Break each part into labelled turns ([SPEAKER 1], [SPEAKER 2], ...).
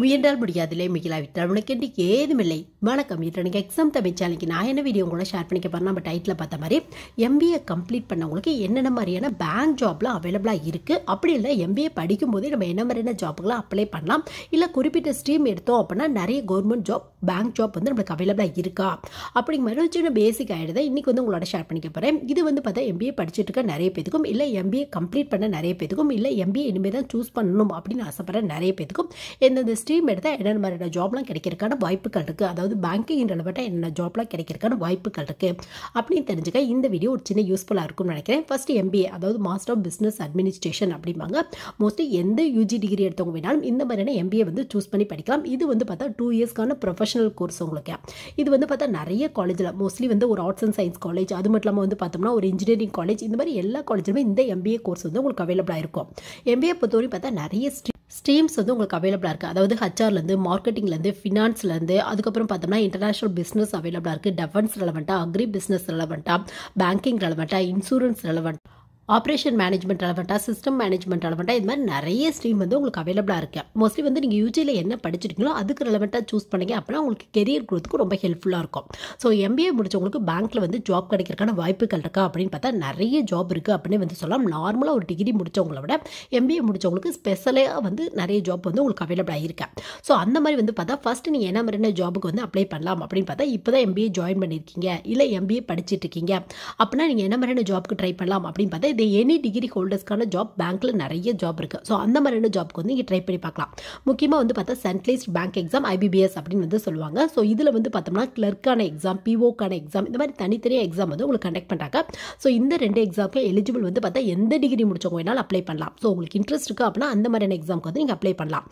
[SPEAKER 1] முயன்றால் மிகிலா மிகிலாவிட்டால் உனக்கு என்று ஏதுமில்லை வணக்கம் இது எனக்கு எக்ஸாம் தமிழ் சேனலுக்கு நான் என்ன வீடியோ கூட ஷேர் பண்ணிக்க போறேன் நம்ம டைட்டில் பார்த்த மாதிரி எம்பிஏ கம்ப்ளீட் பண்ணவங்களுக்கு என்னென்ன மாதிரியான பேங்க் ஜாப்லாம் அவைலபிளாக இருக்குது அப்படி இல்லை எம்பிஏ படிக்கும் போதே நம்ம என்ன மாதிரியான ஜாப்புகளாம் அப்ளை பண்ணலாம் இல்லை குறிப்பிட்ட ஸ்ட்ரீம் எடுத்தோம் அப்படின்னா நிறைய கவர்மெண்ட் ஜாப் பேங்க் ஜாப் வந்து நம்மளுக்கு அவைலபிளாக இருக்கா அப்படிங்க மாதிரி சின்ன பேசிக் ஆகிடுது இன்றைக்கி வந்து உங்களோட ஷேர் பண்ணிக்க போகிறேன் இது வந்து பார்த்தா எம்பிஏ படிச்சுட்டு இருக்க நிறைய பேத்துக்கும் இல்லை எம்பிஏ கம்ப்ளீட் பண்ண நிறைய பேத்துக்கும் இல்லை எம்பிஏ இனிமேல் தான் சூஸ் பண்ணணும் அப்படின்னு ஆசைப்படுற நிறைய பேத்துக்கும் எந்தெந்த ஸ்ட்ரீம் எடுத்தால் என்னென்ன மாதிரியான ஜாப்லாம் கிடைக்கிறக்கான வாய்ப்புகள் இருக்குது அதாவது பேங்கிங் ரிலவெட்டாக என்னென்ன ஜாப்லாம் கிடைக்கிறக்கான வாய்ப்புகள் இருக்குது அப்படின்னு தெரிஞ்சுக்க இந்த வீடியோ ஒரு சின்ன யூஸ்ஃபுல்லாக இருக்கும்னு நினைக்கிறேன் ஃபஸ்ட் எம்பிஏ அதாவது மாஸ்டர் ஆஃப் பிஸ்னஸ் அட்மினிஸ்ட்ரேஷன் அப்படிம்பாங்க மோஸ்ட்லி எந்த யூஜி டிகிரி எடுத்தவங்க வேணாலும் இந்த மாதிரியான எம்பிஏ வந்து சூஸ் பண்ணி படிக்கலாம் இது வந்து பார்த்தா டூ இயர்ஸ்க்கான ப்ரொஃபஷனல் கோர்ஸ் உங்களுக்கு இது வந்து பார்த்தா நிறைய காலேஜில் மோஸ்ட்லி வந்து ஒரு ஆர்ட்ஸ் அண்ட் சயின்ஸ் காலேஜ் அது மட்டும் இல்லாமல் வந்து பார்த்தோம்னா ஒரு இன்ஜினியரிங் காலேஜ் இந்த மாதிரி எல்லா காலேஜிலுமே இந்த எம்பிஏ கோர்ஸ் வந்து உங்களுக்கு அவைலபிளாக இருக்கும் எம்பிஏ பொறுத்தவரை பார்த்தா நிறைய ஸ்ட்ரீம் ஸ்ட்ரீம்ஸ் வந்து உங்களுக்கு அவைலபிளாக இருக்குது அதாவது ஹச்ஆர்லேருந்து மார்க்கெட்டிங்லேருந்து ஃபினான்ஸ்லேருந்து அதுக்கப்புறம் பார்த்தோம்னா இன்டர்நேஷனல் பிஸ்னஸ் அவைலபிளாக இருக்குது டெஃபன்ஸ் ரெலவெண்ட்டாக அக்ரி பிஸ்னஸ் ரெலவெண்ட்டாக பேங்கிங் ரெலவெண்ட்டாக இன்சூரன்ஸ் ரெலவெண்ட்டாக ஆப்ரேஷன் மேனேஜ்மெண்ட் ரெலவெண்ட்டாக சிஸ்டம் மேனேஜ்மெண்ட் ரெலவெண்ட்டாக இது மாதிரி நிறைய ஸ்ட்ரீம் வந்து உங்களுக்கு அவைலபிளாக இருக்கு மோஸ்ட்லி வந்து நீங்கள் யூஜியில் என்ன படிச்சிருக்கீங்களோ அதுக்கு ரெலவெண்ட்டாக சூஸ் பண்ணுங்க அப்படின்னா உங்களுக்கு கெரியர் குரோத்துக்கு ரொம்ப ஹெல்ப்ஃபுல்லாக இருக்கும் ஸோ எம்பிஏ முடிச்சவங்களுக்கு பேங்க்ல வந்து ஜாப் கிடைக்கிறக்கான வாய்ப்புகள் இருக்கா அப்படின்னு பார்த்தா நிறைய ஜாப் இருக்குது அப்படின்னு வந்து சொல்லலாம் நார்மலாக ஒரு டிகிரி முடித்தவங்கள விட எம்பிஏ முடிச்சவங்களுக்கு ஸ்பெஷலாக வந்து நிறைய ஜாப் வந்து உங்களுக்கு அவைலபிள் இருக்கா ஸோ அந்த மாதிரி வந்து பார்த்தா ஃபஸ்ட்டு நீங்கள் என்ன மாதிரியான ஜாபுக்கு வந்து அப்ளை பண்ணலாம் அப்படின்னு பார்த்தா இப்போ தான் எம்பிஏ ஜாயின் பண்ணியிருக்கீங்க இல்லை எம்பிஏ படிச்சிட்டு இருக்கீங்க அப்படின்னா நீங்கள் என்ன மாதிரியான ஜாப்க்கு ட்ரை பண்ணலாம் அப்படின்னு பார்த்தா இது எனி டிகிரி ஹோல்டர்ஸ்க்கான ஜாப் பேங்க்கில் நிறைய ஜாப் இருக்குது ஸோ அந்த மாதிரியான ஜாப்க்கு வந்து இங்கே ட்ரை பண்ணி பார்க்கலாம் முக்கியமாக வந்து பார்த்தா சென்ட்ரலைஸ்ட் பேங்க் எக்ஸாம் ஐபிபிஎஸ் அப்படின்னு வந்து சொல்லுவாங்க ஸோ இதில் வந்து பார்த்தோம்னா கிளர்க்கான எக்ஸாம் பிஓக்கான எக்ஸாம் இந்த மாதிரி தனித்தனியாக எக்ஸாம் வந்து உங்களுக்கு கண்டக்ட் பண்ணுறாங்க ஸோ இந்த ரெண்டு எக்ஸாமுக்கு எலிஜிபிள் வந்து பார்த்தா எந்த டிகிரி முடிச்சவங்க வேணாலும் அப்ளை பண்ணலாம் ஸோ உங்களுக்கு இன்ட்ரெஸ்ட் இருக்குது அப்படின்னா அந்த மாதிரியான எக்ஸாமுக்கு வந்து நீங்கள் அப்ளை பண்ணலாம்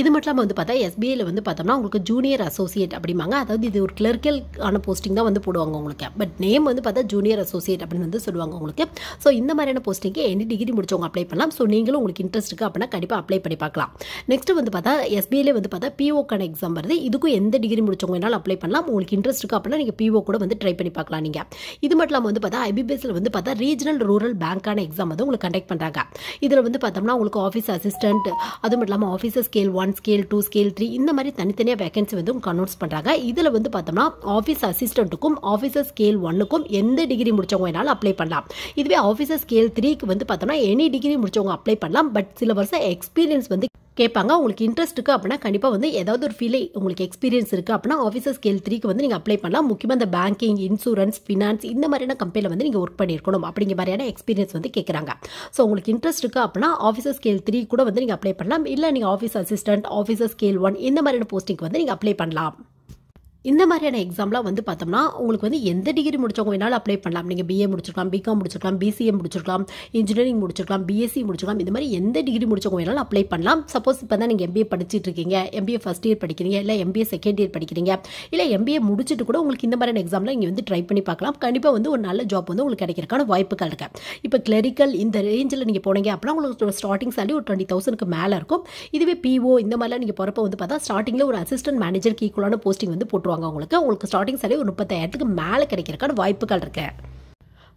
[SPEAKER 1] இது மட்டும் இல்லாமல் வந்து பார்த்தா எஸ்பிஐயில் வந்து பார்த்தோம்னா உங்களுக்கு ஜூனியர் அசோசியேட் அப்படிம்பாங்க அதாவது இது ஒரு கிளர்க்கல் ஆன போஸ்டிங் தான் வந்து போடுவாங்க உங்களுக்கு பட் நேம் வந்து பார்த்தா ஜூனியர் அசோசியேட் அப்படின்னு வந்து சொல்லுவாங்க உங்களுக்கு ஸோ இந்த மாதிரியான போஸ்டிங்கு எனி டிகிரி முடிச்சவங்க அப்ளை பண்ணலாம் ஸோ நீங்களும் உங்களுக்கு இன்ட்ரெஸ்ட் இருக்குது அப்படின்னா கண்டிப்பாக அப்ளை பண்ணி பார்க்கலாம் நெக்ஸ்ட் வந்து பார்த்தா எஸ்பிஐலே வந்து பார்த்தா பிஓக்கான எக்ஸாம் வருது இதுக்கும் எந்த டிகிரி முடிச்சவங்க வேணாலும் அப்ளை பண்ணலாம் உங்களுக்கு இன்ட்ரெஸ்ட் இருக்குது அப்படின்னா நீங்கள் பிஓ கூட வந்து ட்ரை பண்ணி பார்க்கலாம் நீங்கள் இது மட்டும் இல்லாமல் வந்து பார்த்தா ஐபிபிஎஸ்சில் வந்து பார்த்தா ரீஜனல் ரூரல் பேங்க்கான எக்ஸாம் வந்து உங்களுக்கு கண்டக்ட் பண்ணுறாங்க இதில் வந்து பார்த்தோம்னா உங்களுக்கு ஆஃபீஸ் அசிஸ்டன்ட் அது மட்டும் இல்லாமல் officer scale one one scale two scale three இந்த மாதிரி தனித்தனியாக வேகன்சி வந்து உங்களுக்கு அனௌன்ஸ் பண்ணுறாங்க இதில் வந்து பார்த்தோம்னா ஆஃபீஸ் அசிஸ்டண்ட்டுக்கும் ஆஃபீஸர் ஸ்கேல் ஒன்னுக்கும் எந்த டிகிரி முடிச்சவங்க வேணாலும் அப்ளை பண்ணலாம் இதுவே ஆஃபீஸர் ஸ்கேல் த்ரீக்கு வந்து பார்த்தோம்னா எனி டிகிரி முடிச்சவங்க அப்ளை பண்ணலாம் பட் சில வருஷம் எக்ஸ்பீரியன்ஸ் வந்து கேட்பாங்க உங்களுக்கு இன்ட்ரெஸ்ட் இருக்குது அப்படின்னா கண்டிப்பாக வந்து ஏதாவது ஒரு ஃபீல்டு உங்களுக்கு எக்ஸ்பீரியன்ஸ் இருக்குது அப்படின்னா ஆஃபீஸர் ஸ்கேல் த்ரீக்கு வந்து நீங்கள் அப்ளை பண்ணலாம் முக்கியமாக இந்த பேங்கிங் இன்சூரன்ஸ் ஃபினான்ஸ் இந்த மாதிரியான கம்பெனியில் வந்து நீங்கள் ஒர்க் பண்ணியிருக்கணும் அப்படிங்கிற மாதிரியான எக்ஸ்பீரியன்ஸ் வந்து கேட்குறாங்க ஸோ உங்களுக்கு இன்ட்ரெஸ்ட் இருக்குது அப்படின்னா ஆஃபீஸர் ஸ்கேல் த்ரீ கூட வந்து நீங்கள் அப்ளை பண்ணலாம் இல்லை நீங்கள் office assistant officer scale one இந்த மாதிரியான போஸ்டிங்க்கு வந்து நீங்கள் அப்ளை பண்ணலாம் இந்த மாதிரியான எக்ஸாம்லாம் வந்து பார்த்தோம்னா உங்களுக்கு வந்து எந்த டிகிரி முடிச்சவங்க வேணாலும் அப்ளை பண்ணலாம் நீங்கள் பிஏ முடிச்சிருக்கலாம் பிகாம் முடிச்சிருக்கலாம் பிசிஏ முடிச்சிருக்கலாம் இன்ஜினியரிங் முடிச்சிருக்கலாம் பிஎஸ்சி முடிச்சிருக்கலாம் இந்த மாதிரி எந்த டிகிரி முடிச்சவங்க வேணாலும் அப்ளை பண்ணலாம் சப்போஸ் இப்போ தான் நீங்கள் எம்பிஏ படிச்சுட்டு இருக்கீங்க எம்பிஏ ஃபஸ்ட் இயர் படிக்கிறீங்க இல்லை எம்பிஏ செகண்ட் இயர் படிக்கிறீங்க இல்லை எம்பிஏ முடிச்சுட்டு கூட உங்களுக்கு இந்த மாதிரியான எக்ஸாம்லாம் இங்கே வந்து ட்ரை பண்ணி பார்க்கலாம் கண்டிப்பாக வந்து ஒரு நல்ல ஜாப் வந்து உங்களுக்கு கிடைக்கிறதுக்கான வாய்ப்புகள் இருக்கு இப்போ கிளரிக்கல் இந்த ரேஞ்சில் நீங்கள் போனீங்க அப்படின்னா உங்களுக்கு ஸ்டார்டிங் சாலி ஒரு டுவெண்ட்டி தௌசண்ட்க்கு மேலே இருக்கும் இதுவே பிஓ இந்த மாதிரிலாம் நீங்கள் போகிறப்ப வந்து பார்த்தா ஸ்டார்டிங்கில் ஒரு அசிஸ்டன்ட் மேனேஜருக்கு ஈக்குவலான போஸ்டிங் வந்து போட்டுருவாங்க கொடுத்துருவாங்க உங்களுக்கு உங்களுக்கு ஸ்டார்டிங் சேலரி ஒரு முப்பத்தாயிரத்துக்கு மேலே கிடைக்கிறக்கான வாய்ப்புகள் இருக்குது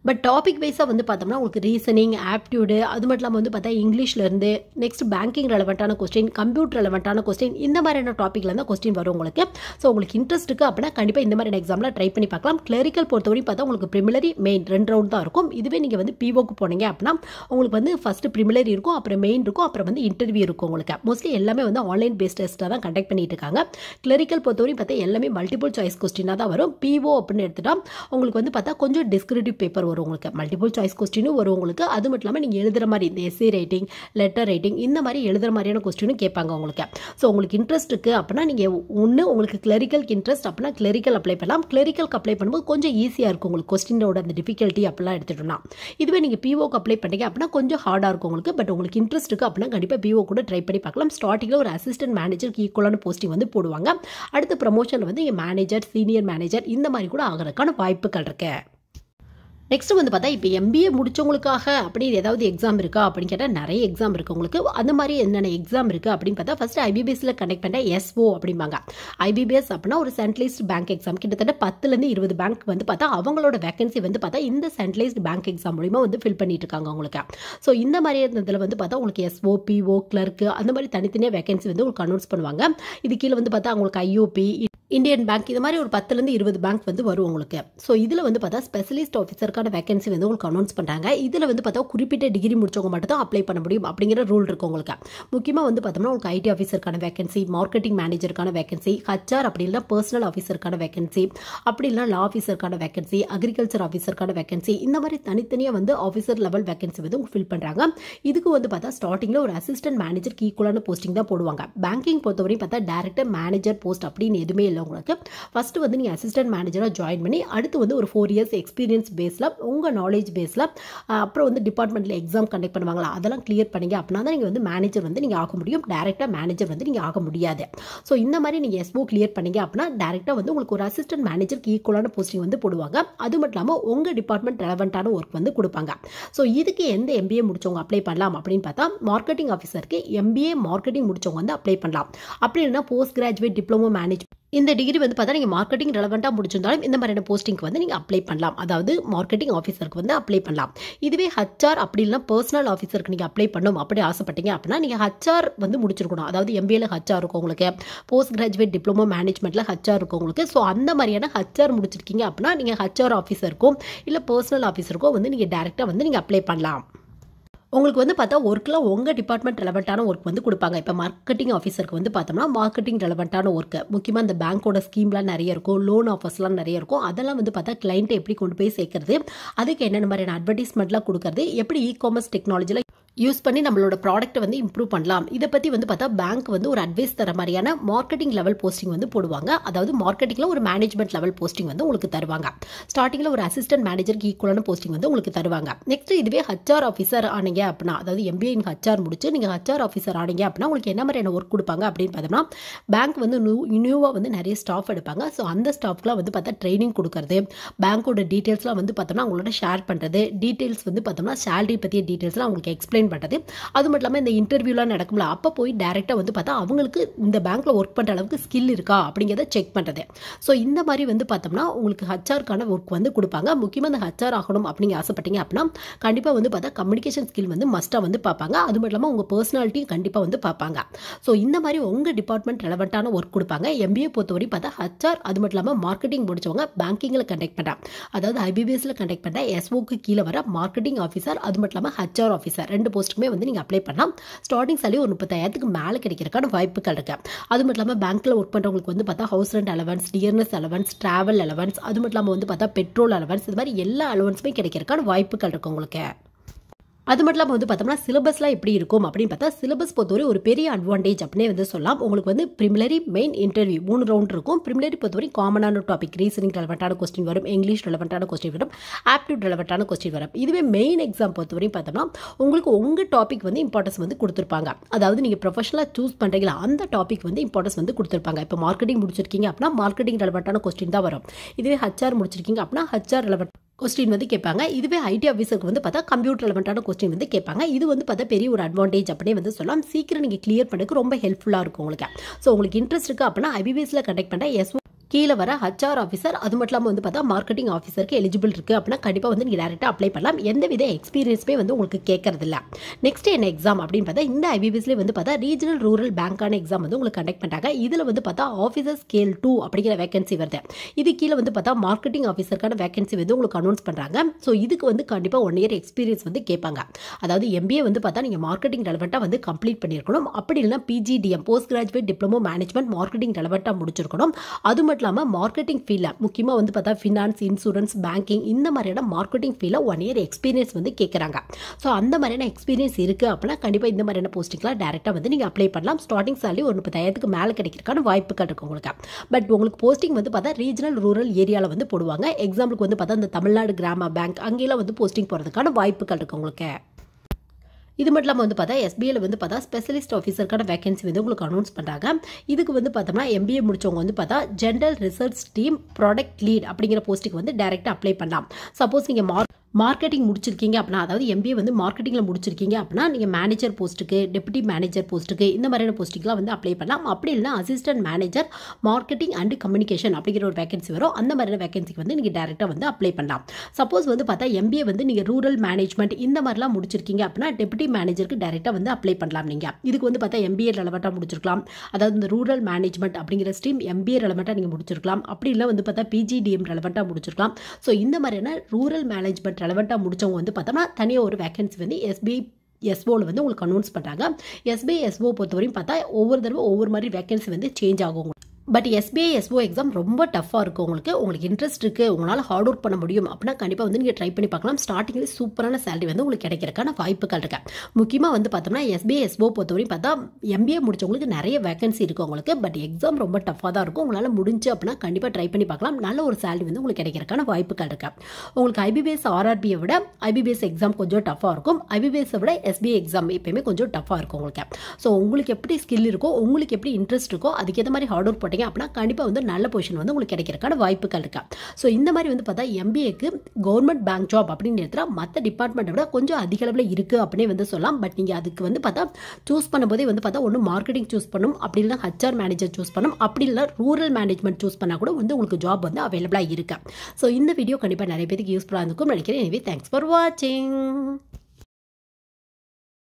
[SPEAKER 1] பட் டாபிக் வைஸாக வந்து பார்த்தோம்னா உங்களுக்கு ரீசனிங் ஆப்டியூடு அது மட்டும் இல்லாமல் வந்து பார்த்தா இங்கிலீஷ்லேருந்து நெக்ஸ்ட் பேங்கிங் ரெலவெண்ட்டான கொஸ்டின் கம்ப்யூட்டர் ரெலவெண்ட்டான கொஸ்டின் இந்த மாதிரியான டாப்பிக்கில் இருந்தால் கொஸ்டின் வரும் உங்களுக்கு ஸோ உங்களுக்கு இன்ட்ரெஸ்ட் இருக்குது அப்படின்னா கண்டிப்பாக இந்த மாதிரியான எக்ஸாமில் ட்ரை பண்ணி பார்க்கலாம் கிளரிக்கல் பொறுத்தவரை பார்த்தா உங்களுக்கு ப்ரிமிலரி மெயின் ரெண்டு ரவுண்ட் தான் இருக்கும் இதுவே நீங்கள் வந்து பிஓக்கு போனீங்க அப்படின்னா உங்களுக்கு வந்து ஃபஸ்ட்டு ப்ரிமிலரி இருக்கும் அப்புறம் மெயின் இருக்கும் அப்புறம் வந்து இன்டர்வியூ இருக்கும் உங்களுக்கு மோஸ்ட்லி எல்லாமே வந்து ஆன்லைன் பேஸ்ட் டெஸ்ட்டாக தான் கண்டக்ட் பண்ணிட்டு இருக்காங்க கிளரிக்கல் பொறுத்தவரை பார்த்தா எல்லாமே மல்டிபிள் சாய்ஸ் கொஸ்டினாக தான் வரும் பிஓ அப்படின்னு எடுத்துட்டா உங்களுக்கு வந்து பார்த்தா கொஞ்சம் டிஸ்கிரிட்டிவ் பேப்பர் பேப்பர் வரும் உங்களுக்கு மல்டிபிள் சாய்ஸ் கொஸ்டினும் வரும் உங்களுக்கு அது மட்டும் இல்லாமல் நீங்கள் எழுதுகிற மாதிரி இந்த எஸ்சி ரைட்டிங் லெட்டர் ரைட்டிங் இந்த மாதிரி எழுதுகிற மாதிரியான கொஸ்டினும் கேட்பாங்க உங்களுக்கு ஸோ உங்களுக்கு இன்ட்ரெஸ்ட் இருக்குது அப்படின்னா நீங்கள் ஒன்று உங்களுக்கு கிளரிக்கலுக்கு இன்ட்ரெஸ்ட் அப்படின்னா கிளரிக்கல் அப்ளை பண்ணலாம் கிளரிக்கலுக்கு அப்ளை பண்ணும்போது கொஞ்சம் ஈஸியாக இருக்கும் உங்களுக்கு கொஸ்டினோட அந்த டிஃபிகல்ட்டி அப்படிலாம் எடுத்துட்டோம்னா இதுவே நீங்கள் பிஓக்கு அப்ளை பண்ணீங்க அப்படின்னா கொஞ்சம் ஹார்டாக இருக்கும் உங்களுக்கு பட் உங்களுக்கு இன்ட்ரெஸ்ட் இருக்குது அப்படின்னா கண்டிப்பாக பிஓ கூட ட்ரை பண்ணி பார்க்கலாம் ஸ்டார்டிங்கில் ஒரு அசிஸ்டன்ட் மேனேஜருக்கு ஈக்குவலான போஸ்டிங் வந்து போடுவாங்க அடுத்து ப்ரமோஷனில் வந்து இங்கே மேனேஜர் சீனியர் மேனேஜர் இந்த மாதிரி கூட ஆகிறதுக்கான வாய்ப்புகள் இருக்குது நெக்ஸ்ட் வந்து பார்த்தா இப்போ எம்பிஏ முடித்தவங்களுக்காக அப்படின்னு ஏதாவது எக்ஸாம் இருக்கா அப்படின்னு கேட்டால் நிறைய எக்ஸாம் இருக்குது உங்களுக்கு அந்த மாதிரி என்னென்ன எக்ஸாம் இருக்குது அப்படின்னு பார்த்தா ஃபஸ்ட்டு ஐபிபிஎஸ்சில் கனெக்ட் பண்ண எஸ்ஓ அப்படிம்பாங்க ஐபிபிஎஸ் அப்படின்னா ஒரு சென்ட்ரலைஸ்டு பேங்க் எக்ஸாம் கிட்டத்தட்ட பத்துலேருந்து இருபது பேங்க் வந்து பார்த்தா அவங்களோட வேகன்சி வந்து பார்த்தா இந்த சென்ட்ரலைஸ்டு பேங்க் எக்ஸாம் மூலிமா வந்து ஃபில் பண்ணிட்டு இருக்காங்க உங்களுக்கு ஸோ இந்த மாதிரி இதில் வந்து பார்த்தா உங்களுக்கு எஸ்ஓ பிஓ கிளர்க்கு அந்த மாதிரி தனித்தனியாக வேகன்சி வந்து உங்களுக்கு அனௌன்ஸ் பண்ணுவாங்க இது கீழே வந்து பார்த்தா உங்களுக்கு ஐஓபி இந்தியன் பேங்க் இது மாதிரி ஒரு பத்துலேருந்து இருபது பேங்க் வந்து வரும் உங்களுக்கு ஸோ இதில் வந்து பார்த்தா ஸ்பெஷலிஸ்ட் ஆஃபீஸருக்கு அதுக்கான வேகன்சி வந்து உங்களுக்கு அனௌன்ஸ் பண்ணுறாங்க இதில் வந்து பார்த்தா குறிப்பிட்ட டிகிரி முடிச்சவங்க மட்டும் தான் அப்ளை பண்ண முடியும் அப்படிங்கிற ரூல் இருக்கும் உங்களுக்கு முக்கியமாக வந்து பார்த்தோம்னா உங்களுக்கு ஐடி ஆஃபீஸருக்கான வேகன்சி மார்க்கெட்டிங் மேனேஜருக்கான வேகன்சி ஹச்ஆர் இல்லை பர்சனல் ஆஃபீஸருக்கான வேகன்சி அப்படி இல்லை லா ஆஃபீஸருக்கான வேகன்சி அக்ரிகல்ச்சர் ஆஃபீஸருக்கான வேகன்சி இந்த மாதிரி தனித்தனியாக வந்து ஆஃபீஸர் லெவல் வேகன்சி வந்து ஃபில் பண்ணுறாங்க இதுக்கு வந்து பார்த்தா ஸ்டார்டிங்கில் ஒரு அசிஸ்டன்ட் மேனேஜருக்கு ஈக்குவலான போஸ்டிங் தான் போடுவாங்க பேங்கிங் பொறுத்தவரையும் பார்த்தா டேரக்டர் மேனேஜர் போஸ்ட் அப்படின்னு எதுவுமே இல்லை உங்களுக்கு ஃபஸ்ட்டு வந்து நீங்கள் அசிஸ்டன்ட் மேனேஜராக ஜாயின் பண்ணி அடுத்து வந்து ஒரு ஃபோர் இயர்ஸ் எக்ஸ்பீரியன்ஸ் பேஸில் உங்கள் நாலேஜ் பேஸில் அப்புறம் வந்து டிபார்ட்மெண்ட்டில் எக்ஸாம் கண்டக்ட் பண்ணுவாங்களா அதெல்லாம் கிளியர் பண்ணிங்க அப்படின்னா தான் நீங்கள் வந்து மேனேஜர் வந்து நீங்கள் ஆக முடியும் டேரெக்டாக மேனேஜர் வந்து நீங்கள் ஆக முடியாது ஸோ இந்த மாதிரி நீங்கள் எஸ்போ கிளியர் பண்ணிங்க அப்படின்னா டேரெக்டாக வந்து உங்களுக்கு ஒரு அசிஸ்டன்ட் மேனேஜருக்கு ஈக்குவலான போஸ்டிங் வந்து போடுவாங்க அது மட்டும் இல்லாமல் உங்கள் டிபார்ட்மெண்ட் ரெலவெண்ட்டான ஒர்க் வந்து கொடுப்பாங்க ஸோ இதுக்கு எந்த எம்பிஏ முடிச்சவங்க அப்ளை பண்ணலாம் அப்படின்னு பார்த்தா மார்க்கெட்டிங் ஆஃபீஸருக்கு எம்பிஏ மார்க்கெட்டிங் முடிச்சவங்க வந்து அப்ளை பண்ணலாம் அப்படி இல்லைன்னா போஸ்ட் கிராஜுவேட் டிப்ளமோ மேனேஜ் இந்த டிகிரி வந்து பார்த்தா நீங்கள் மார்க்கெட்டிங் ரெலவெண்ட்டாக முடிச்சிருந்தாலும் இந்த மாதிரியான போஸ்டிங்க்கு வந்து நீங்கள் அப்ளை பண்ணலாம் அதாவது மார்க்கெட்டிங் ஆஃபீஸருக்கு வந்து அப்ளை பண்ணலாம் இதுவே ஹச்ஆர் அப்படி இல்லைனா பர்சனல் ஆஃபீஸருக்கு நீங்கள் அப்ளை பண்ணும் அப்படி ஆசைப்பட்டீங்க அப்படின்னா நீங்கள் ஹச்ஆர் வந்து முடிச்சிருக்கணும் அதாவது எம்பிஏல ஹச்ஆர் இருக்கும் உங்களுக்கு போஸ்ட் கிராஜுவேட் டிப்ளமோ மேனேஜ்மெண்ட்டில் ஹச்ஆர் இருக்கும் உங்களுக்கு ஸோ அந்த மாதிரியான ஹச்ஆர் முடிச்சிருக்கீங்க அப்படின்னா நீங்கள் ஹச்ஆர் ஆஃபீஸருக்கும் இல்லை பர்சனல் ஆஃபீஸருக்கும் வந்து நீங்கள் டேரெக்டாக வந்து நீங்கள் அப்ளை பண்ணலாம் உங்களுக்கு வந்து பார்த்தா ஒர்க்லாம் உங்கள் டிபார்ட்மெண்ட் ரெலவெண்ட்டான ஒர்க் வந்து கொடுப்பாங்க இப்போ மார்க்கெட்டிங் ஆஃபீஸருக்கு வந்து பார்த்தோம்னா மார்க்கெட்டிங் ரெலவெண்ட்டான ஒர்க் முக்கியமாக இந்த பேங்க்கோட ஸ்கீம்லாம் நிறைய இருக்கும் லோன் ஆஃபர்ஸ்லாம் நிறைய இருக்கும் அதெல்லாம் வந்து பார்த்தா கிளைண்ட்டை எப்படி கொண்டு போய் சேர்க்கறது அதுக்கு என்னென்ன மாதிரியான அட்வர்டைஸ்மெண்ட்லாம் கொடுக்கறது எப்படி இ காமர்ஸ் டெக்னாலஜியில் யூஸ் பண்ணி நம்மளோட ப்ராடக்ட்டை வந்து இம்ப்ரூவ் பண்ணலாம் இதை பற்றி வந்து பார்த்தா பேங்க் வந்து ஒரு அட்வைஸ் தர மாதிரியான மார்க்கெட்டிங் லெவல் போஸ்டிங் வந்து போடுவாங்க அதாவது மார்க்கெட்டிங்கில் ஒரு மேனேஜ்மெண்ட் லெவல் போஸ்டிங் வந்து உங்களுக்கு தருவாங்க ஸ்டார்டிங்கில் ஒரு அசிஸ்டன்ட் மேனேஜருக்கு ஈக்குவலான போஸ்டிங் வந்து உங்களுக்கு தருவாங்க நெக்ஸ்ட் இதுவே ஹச்ஆர் ஆஃபீஸர் ஆனீங்க அப்படின்னா அதாவது எம்பிஏ ஹச்ஆர் முடிச்சு நீங்கள் ஹச்ஆர் ஆஃபீஸர் ஆனீங்க அப்படின்னா உங்களுக்கு என்ன மாதிரியான ஒர்க் கொடுப்பாங்க அப்படின்னு பார்த்தோம்னா பேங்க் வந்து நியூ நியூவாக வந்து நிறைய ஸ்டாஃப் எடுப்பாங்க ஸோ அந்த ஸ்டாஃப்க்குலாம் வந்து பார்த்தா ட்ரைனிங் கொடுக்கறது பேங்க்கோட டீட்டெயில்ஸ்லாம் வந்து பார்த்தோம்னா அவங்களோட ஷேர் பண்ணுறது டீட்டெயில்ஸ் வந்து பார்த்தோம்னா சேலரி பற்றிய டீட்டெயில்ஸ்லாம் அவங்களுக்கு எக்ஸ்பிளைன் பயன்பட்டது அது மட்டும் இல்லாமல் இந்த இன்டர்வியூலாம் நடக்கும்ல அப்போ போய் டேரெக்டாக வந்து பார்த்தா அவங்களுக்கு இந்த பேங்க்கில் ஒர்க் பண்ணுற அளவுக்கு ஸ்கில் இருக்கா அப்படிங்கிறத செக் பண்ணுறது ஸோ இந்த மாதிரி வந்து பார்த்தோம்னா உங்களுக்கு ஹச்ஆருக்கான ஒர்க் வந்து கொடுப்பாங்க முக்கியமாக அந்த ஹச்ஆர் ஆகணும் அப்படிங்க ஆசைப்பட்டீங்க அப்படின்னா கண்டிப்பாக வந்து பார்த்தா கம்யூனிகேஷன் ஸ்கில் வந்து மஸ்ட்டாக வந்து பார்ப்பாங்க அது மட்டும் இல்லாமல் உங்கள் பர்சனாலிட்டியும் கண்டிப்பாக வந்து பார்ப்பாங்க ஸோ இந்த மாதிரி உங்கள் டிபார்ட்மெண்ட் ரெலவெண்ட்டான ஒர்க் கொடுப்பாங்க எம்பிஏ பொறுத்தவரை பார்த்தா ஹச்ஆர் அது மட்டும் இல்லாமல் மார்க்கெட்டிங் முடிச்சவங்க பேங்கிங்கில் கண்டக்ட் பண்ணுறாங்க அதாவது ஐபிபிஎஸ்சில் கண்டக்ட் பண்ணுற எஸ்ஓக்கு கீழே வர மார்க்கெட்டிங் ஆஃபீஸர் அது மட்டும் இல்லாமல் ஹச்ஆர் ஆஃபீஸர் ரெண்டு போஸ்ட்டுக்குமே வந்து நீங்கள் அப்ளை பண்ணால் ஸ்டார்டிங் சாலி ஒரு முப்பத்தாயிரத்துக்கு மேலே கிடைக்கிறக்கான வாய்ப்புகள் இருக்குது அது மட்டும் இல்லாமல் பேங்க்கில் ஒர்க் பண்ணுறவங்களுக்கு வந்து பார்த்தா house rent allowance dearness allowance travel allowance அது மட்டும் இல்லாமல் வந்து பார்த்தா பெட்ரோல் அலவன்ஸ் இது மாதிரி எல்லா அலவன்ஸுமே கிடைக்கிறக்கான வாய்ப்புகள் இருக்குது உங்களுக்கு அது மட்டும் இல்லாமல் வந்து பார்த்தோம்னா சிலபஸ்லாம் எப்படி இருக்கும் அப்படின்னு பார்த்தா சிலபஸ் பொறுத்தவரை ஒரு பெரிய அட்வான்டேஜ் அப்படின்னே வந்து சொல்லலாம் உங்களுக்கு வந்து பிரிமிலரி மெயின் இன்டர்வியூ மூணு ரவுண்ட் இருக்கும் பிரிமிலரி பொறுத்தவரை காமனான டாபிக் ரீசனிங் ரெலவெண்ட்டான கொஸ்டின் வரும் இங்கிலீஷ் ரெலவெண்ட்டான கொஸ்டின் வரும் ஆப்டியூட் ரெலவெண்ட்டான கொஸ்டின் வரும் இதுவே மெயின் எக்ஸாம் பொறுத்தவரையும் பார்த்தோம்னா உங்களுக்கு உங்கள் டாபிக் வந்து இம்பார்ட்டன்ஸ் வந்து கொடுத்துருப்பாங்க அதாவது நீங்கள் ப்ரொஃபஷனலாக சூஸ் பண்ணுறீங்களா அந்த டாபிக் வந்து இம்பார்ட்டன்ஸ் வந்து கொடுத்துருப்பாங்க இப்போ மார்க்கெட்டிங் முடிச்சிருக்கீங்க அப்படின்னா மார்க்கெட்டிங் ரெலவெண்ட்டான கொஸ்டின் தான் வரும் இதுவே ஹச்ஆர் முடிச்சிருக்கீங்க அப்படின்னா ஹச்ஆர் ரெலவெண்ட் கொஸ்டின் வந்து கேட்பாங்க இதுவே ஐடி ஆஃபீஸருக்கு வந்து பார்த்தா கம்ப்யூட்டர் ரிலவெண்ட்டான கொஸ்டின் வந்து கேட்பாங்க இது வந்து பார்த்தா பெரிய ஒரு அட்வான்டேஜ் அப்படியே வந்து சொல்லலாம் சீக்கிரம் நீங்கள் கிளியர் பண்ணுறதுக்கு ரொம்ப ஹெல்ப்ஃபுல்லாக இருக்கும் உங்களுக்கு ஸோ உங்களுக்கு இன்ட்ரெஸ்ட் இருக்குது அப்படின்னா ஐபிபிஎஸ்சில் கண்டக்ட் பண்ணுற எஸ் கீழே வர ஹச்ஆர் ஆஃபீஸர் அது மட்டும் இல்லாமல் வந்து பார்த்தா மார்க்கெட்டிங் ஆஃபீஸருக்கு எலிஜிபிள் இருக்குது அப்படின்னா கண்டிப்பாக வந்து நீங்கள் டேரெக்டாக அப்ளை பண்ணலாம் எந்த வித எக்ஸ்பீரியன்ஸுமே வந்து உங்களுக்கு கேட்கறதில்ல நெக்ஸ்ட் என்ன எக்ஸாம் அப்படின்னு பார்த்தா இந்த ஐபிபிஎஸ்லேயே வந்து பார்த்தா ரீஜனல் ரூரல் பேங்க்கான எக்ஸாம் வந்து உங்களுக்கு கண்டக்ட் பண்ணிட்டாங்க இதில் வந்து பார்த்தா ஆஃபீஸர் ஸ்கேல் டூ அப்படிங்கிற வேகன்சி வருது இது கீழே வந்து பார்த்தா மார்க்கெட்டிங் ஆஃபீஸருக்கான வேகன்சி வந்து உங்களுக்கு அனௌன்ஸ் பண்ணுறாங்க ஸோ இதுக்கு வந்து கண்டிப்பாக ஒன் இயர் எக்ஸ்பீரியன்ஸ் வந்து கேட்பாங்க அதாவது எம்பிஏ வந்து பார்த்தா நீங்கள் மார்க்கெட்டிங் ரெலவெண்ட்டாக வந்து கம்ப்ளீட் பண்ணியிருக்கணும் அப்படி இல்லைனா PGDM post graduate diploma management marketing ரெலவெண்ட்டாக முடிச்சிருக்கணும் அது மட்டும் மட்டும் இல்லாமல் மார்க்கெட்டிங் ஃபீல்டில் முக்கியமாக வந்து பார்த்தா ஃபினான்ஸ் இன்சூரன்ஸ் பேங்கிங் இந்த மாதிரியான மார்க்கெட்டிங் ஃபீல்டில் ஒன் இயர் எக்ஸ்பீரியன்ஸ் வந்து கேட்குறாங்க ஸோ அந்த மாதிரியான எக்ஸ்பீரியன்ஸ் இருக்குது அப்படின்னா கண்டிப்பாக இந்த மாதிரியான போஸ்டிங்லாம் டேரெக்டாக வந்து நீங்கள் அப்ளை பண்ணலாம் ஸ்டார்டிங் சேலரி ஒரு முப்பதாயிரத்துக்கு மேலே கிடைக்கிறக்கான வாய்ப்புகள் இருக்குது உங்களுக்கு பட் உங்களுக்கு போஸ்டிங் வந்து பார்த்தா ரீஜனல் ரூரல் ஏரியாவில் வந்து போடுவாங்க எக்ஸாம்பிளுக்கு வந்து பார்த்தா இந்த தமிழ்நாடு கிராம பேங்க் அங்கேயெல்லாம் வந்து போஸ்டிங் போகிறதுக்கான வாய்ப்புகள் இருக்குது உங்களுக்கு இது மட்டும் இல்லாமல் வந்து பார்த்தா எஸ்பிஐயில் வந்து பார்த்தா ஸ்பெஷலிஸ்ட் ஆஃபீஸருக்கான வேகன்சி வந்து உங்களுக்கு அனௌன்ஸ் பண்ணுறாங்க இதுக்கு வந்து பார்த்தோம்னா எம்பிஏ முடிச்சவங்க வந்து பார்த்தா general research team product lead அப்படிங்கிற போஸ்ட்டுக்கு வந்து டேரெக்டாக அப்ளை பண்ணலாம் சப்போஸ் நீங்கள் மார்க் மார்க்கெட்டிங் முடிச்சிருக்கீங்க அப்படின்னா அதாவது எம்பிஏ வந்து மார்க்கெட்டிங்கில் முடிச்சிருக்கீங்க அப்படின்னா நீங்கள் மேனேஜர் போஸ்ட்டுக்கு டெப்டி மேனேஜர் போஸ்ட்டுக்கு இந்த மாதிரியான போஸ்ட்டுக்குலாம் வந்து அப்ளை பண்ணலாம் அப்படி இல்லை assistant manager marketing and communication அப்படிங்கிற ஒரு வேகன்சி வரும் அந்த மாதிரியான வேகன்சிக்கு வந்து நீங்கள் டேரெக்டாக வந்து அப்ளை பண்ணலாம் சப்போஸ் வந்து பார்த்தா எம்பிஏ வந்து நீங்கள் ரூரல் மேனேஜ்மெண்ட் இந்த மாதிரிலாம் முடிச்சிருக்கீங்க அப்படின்னா டெப்டி மேனேஜருக்கு டேரெக்டாக வந்து அப்ளை பண்ணலாம் நீங்கள் இதுக்கு வந்து பார்த்தா எம்பிஏ ரெலவெண்ட்டாக முடிச்சிருக்கலாம் அதாவது இந்த ரூரல் மேனேஜ்மெண்ட் அப்படிங்கிற ஸ்ட்ரீம் எம்பிஏ ரெலவெண்ட்டாக நீங்கள் முடிச்சிருக்கலாம் அப்படி இல்லை வந்து பார்த்தா பிஜிடிஎம் ரெலவெண்ட்டாக முடிச்சிருக்கலாம் ஸோ இந்த மாதிரியான ரூரல் மேனேஜ்மெண்ட் ரெலவெண்ட்டாக முடித்தவங்க வந்து பார்த்தோம்னா தனியாக ஒரு வேக்கன்சி வந்து எஸ்பிஐ எஸ்ஓவில் வந்து உங்களுக்கு அனௌன்ஸ் பண்ணுறாங்க எஸ்பிஐ எஸ்ஓ பொறுத்தவரையும் பார்த்தா ஒவ்வொரு தடவை ஒவ்வொரு மாதிரி வேக்கன்சி வந்து சேஞ்ச் ஆகும் பட் எஸ்பிஐ எஸ்ஓ எக்ஸாம் ரொம்ப டஃப்பாக இருக்கும் உங்களுக்கு உங்களுக்கு இன்ட்ரெஸ்ட் இருக்குது உங்களால் ஹார்ட் ஒர்க் பண்ண முடியும் அப்படின்னா கண்டிப்பாக வந்து நீங்கள் ட்ரை பண்ணி பார்க்கலாம் ஸ்டார்டிங்கில் சூப்பரான சேலரி வந்து உங்களுக்கு கிடைக்கிறக்கான வாய்ப்புகள் இருக்குது முக்கியமாக வந்து பார்த்தோம்னா எஸ்பிஐ எஸ்ஓ பொறுத்தவரையும் பார்த்தா எம்பிஏ முடிச்சவங்களுக்கு நிறைய வேகன்சி இருக்கும் உங்களுக்கு பட் எக்ஸாம் ரொம்ப டஃப்பாக தான் இருக்கும் உங்களால் முடிஞ்சு அப்படின்னா கண்டிப்பாக ட்ரை பண்ணி பார்க்கலாம் நல்ல ஒரு சேலரி வந்து உங்களுக்கு கிடைக்கிறக்கான வாய்ப்புகள் இருக்குது உங்களுக்கு ஐபிபிஎஸ் ஆர்ஆர்பியை விட ஐபிபிஎஸ் எக்ஸாம் கொஞ்சம் டஃப்பாக இருக்கும் ஐபிபிஎஸை விட எஸ்பிஐ எக்ஸாம் எப்பயுமே கொஞ்சம் டஃப்பாக இருக்கும் உங்களுக்கு ஸோ உங்களுக்கு எப்படி ஸ்கில் இருக்கோ உங்களுக்கு எப்படி இன்ட்ரெஸ்ட் இருக்கோ அதுக்கேற்ற மாதிரி ஹார்ட் ஒர்க் போட்டிங்க பண்ணுறீங்க அப்படின்னா கண்டிப்பாக வந்து நல்ல பொசிஷன் வந்து உங்களுக்கு கிடைக்கிறக்கான வாய்ப்புகள் இருக்கா ஸோ இந்த மாதிரி வந்து பார்த்தா எம்பிஏக்கு கவர்மெண்ட் பேங்க் ஜாப் அப்படின்னு எடுத்தால் மற்ற டிபார்ட்மெண்ட்டை விட கொஞ்சம் அதிக அளவில் இருக்குது அப்படின்னே வந்து சொல்லலாம் பட் நீங்கள் அதுக்கு வந்து பார்த்தா சூஸ் பண்ணும்போதே வந்து பார்த்தா ஒன்று மார்க்கெட்டிங் சூஸ் பண்ணும் அப்படி இல்லைனா ஹச்ஆர் மேனேஜர் சூஸ் பண்ணும் அப்படி இல்லை ரூரல் மேனேஜ்மெண்ட் சூஸ் பண்ணால் கூட வந்து உங்களுக்கு ஜாப் வந்து அவைலபிளாக இருக்கா ஸோ இந்த வீடியோ கண்டிப்பாக நிறைய பேருக்கு யூஸ்ஃபுல்லாக இருக்கும் நினைக்கிறேன் எனவே தேங்க்ஸ் ஃபார் வாட்சிங்